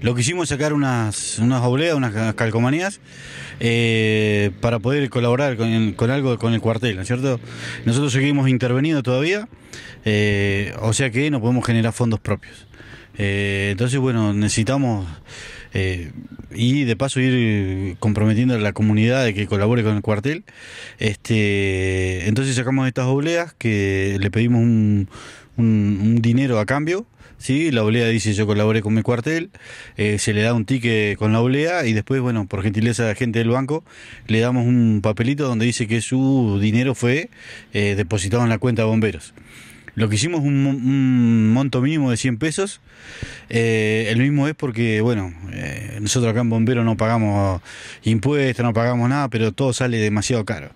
lo que hicimos es sacar unas, unas obleas, unas calcomanías, eh, para poder colaborar con, algo con el cuartel, ¿no es cierto? Nosotros seguimos interveniendo todavía, eh, o sea que no podemos generar fondos propios. Eh, entonces, bueno, necesitamos eh, y de paso ir eh, comprometiendo a la comunidad de que colabore con el cuartel. Este, entonces sacamos estas obleas que le pedimos un, dinero a cambio. La oblea dice yo colaboré con mi cuartel, eh, se le da un ticket con la oblea y después, bueno, por gentileza de la gente del banco, le damos un papelito donde dice que su dinero fue depositado en la cuenta de bomberos. Lo que hicimos un, un monto mínimo de 100 pesos. Eh, el mismo es porque, bueno, eh, nosotros acá en Bombero no pagamos impuestos, no pagamos nada, pero todo sale demasiado caro.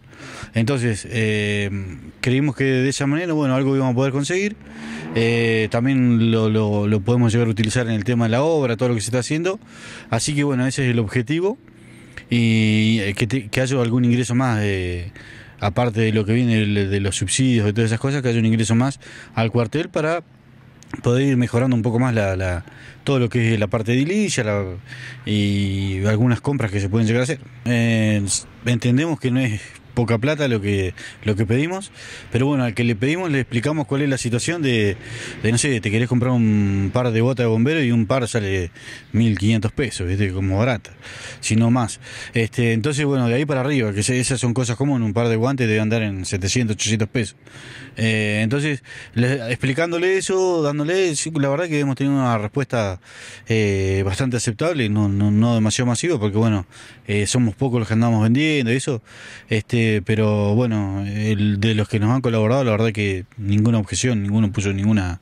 Entonces, eh, creímos que de esa manera, bueno, algo íbamos a poder conseguir. también lo, podemos llegar a utilizar en el tema de la obra, todo lo que se está haciendo. Así que, bueno, ese es el objetivo. Y que, haya algún ingreso más. Eh, aparte de lo que viene de los subsidios y todas esas cosas, que haya un ingreso más al cuartel para poder ir mejorando un poco más todo lo que es la parte de edilicia y algunas compras que se pueden llegar a hacer. Eh, entendemos que no es poca plata lo que, lo que pedimos. Pero bueno, al que le pedimos le explicamos cuál es la situación de, no sé, te querés comprar un par de botas de bombero y un par sale 1.500 pesos, Como barata, si no más. Este, entonces, bueno, de ahí para arriba, que esas son cosas comunes, un par de guantes debe andar en 700, 800 pesos. Eh, entonces, explicándole eso, dándole, la verdad que hemos tenido una respuesta eh, bastante aceptable, no, no, no demasiado masiva, porque bueno, eh, somos pocos los que andamos vendiendo y eso. Este, eh, pero bueno, el, de los que nos han colaborado, la verdad que ninguna objeción, ninguno puso ninguna